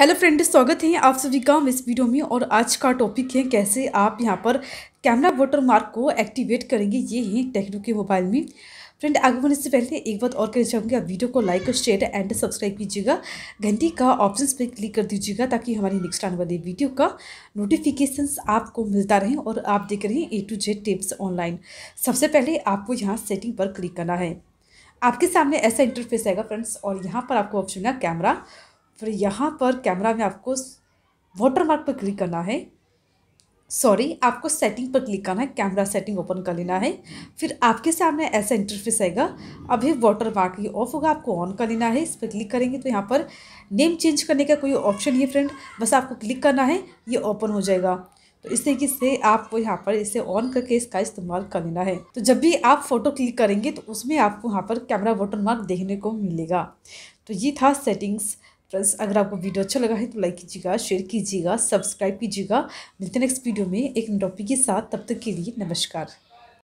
hello friend स्वागत है आप सभी का इस वीडियो में और आज का टॉपिक है कैसे आप यहां पर कैमरा वाटर मार्क को एक्टिवेट करेंगे ये है टेक्नो के मोबाइल में फ्रेंड आगे बढ़ने से पहले एक बात और कहना चाहूँगी आप वीडियो को लाइक और शेयर एंड सब्सक्राइब कीजिएगा घंटी का ऑप्शन पर क्लिक कर दीजिएगा ताकि हमारी नेक्स्ट आने वाली वीडियो का नोटिफिकेशंस आपको मिलता रहे और आप देख रहे हैं A to Z tips online सबसे पहले आपको यहाँ सेटिंग पर क्लिक करना है आपके सामने ऐसा इंटरफेस आएगा फ्रेंड्स और यहाँ पर आपको ऑप्शन है कैमरा फिर यहाँ पर कैमरा में आपको वाटर मार्क पर क्लिक करना है सॉरी आपको सेटिंग पर क्लिक करना है कैमरा सेटिंग ओपन कर लेना है फिर आपके सामने ऐसा इंटरफेस आएगा अभी वाटर मार्क ये ऑफ होगा आपको ऑन कर लेना है इस पर क्लिक करेंगे तो यहाँ पर नेम चेंज करने का कोई ऑप्शन नहीं है फ्रेंड बस आपको क्लिक करना है ये ओपन हो जाएगा तो इस तरीके से आपको यहाँ पर इसे ऑन करके इसका इस्तेमाल कर लेना है तो जब भी आप फ़ोटो क्लिक करेंगे तो उसमें आपको यहाँ पर कैमरा वाटर मार्क देखने को मिलेगा तो ये था सेटिंग्स फ्रेंड्स अगर आपको वीडियो अच्छा लगा है तो लाइक कीजिएगा शेयर कीजिएगा सब्सक्राइब कीजिएगा मिलते नेक्स्ट वीडियो में एक टॉपिक के साथ तब तक के लिए नमस्कार